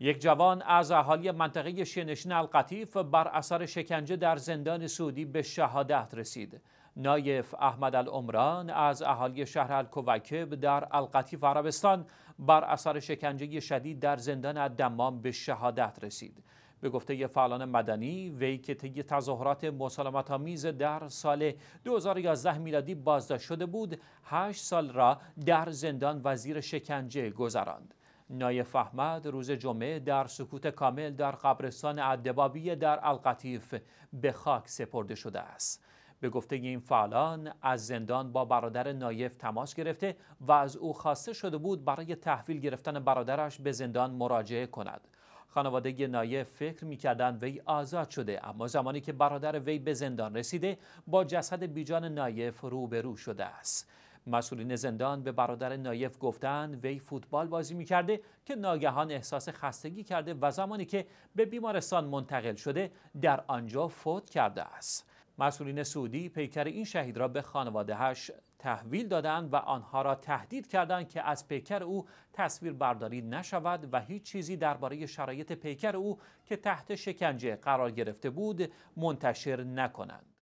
یک جوان از اهالی منطقه شنشن القطیف بر اثر شکنجه در زندان سعودی به شهادت رسید. نایف احمد العمران از اهالی شهر الکوکب در القطیف عربستان بر اثر شکنجه شدید در زندان الدمام به شهادت رسید. به گفته فعالان مدنی وی که طی تظاهرات مسالمت در سال 2011 میلادی بازداشت شده بود 8 سال را در زندان وزیر شکنجه گذراند. نایف احمد روز جمعه در سکوت کامل در قبرستان عدبابیه در القطیف به خاک سپرده شده است به گفته این فعالان از زندان با برادر نایف تماس گرفته و از او خواسته شده بود برای تحویل گرفتن برادرش به زندان مراجعه کند خانواده نایف فکر میکردند وی آزاد شده اما زمانی که برادر وی به زندان رسیده با جسد بیجان نایف روبرو شده است مسئولین زندان به برادر نایف گفتند وی فوتبال بازی میکرده که ناگهان احساس خستگی کرده و زمانی که به بیمارستان منتقل شده در آنجا فوت کرده است مسئولین سعودی پیکر این شهید را به خانوادهش تحویل دادند و آنها را تهدید کردند که از پیکر او تصویر برداری نشود و هیچ چیزی درباره شرایط پیکر او که تحت شکنجه قرار گرفته بود منتشر نکنند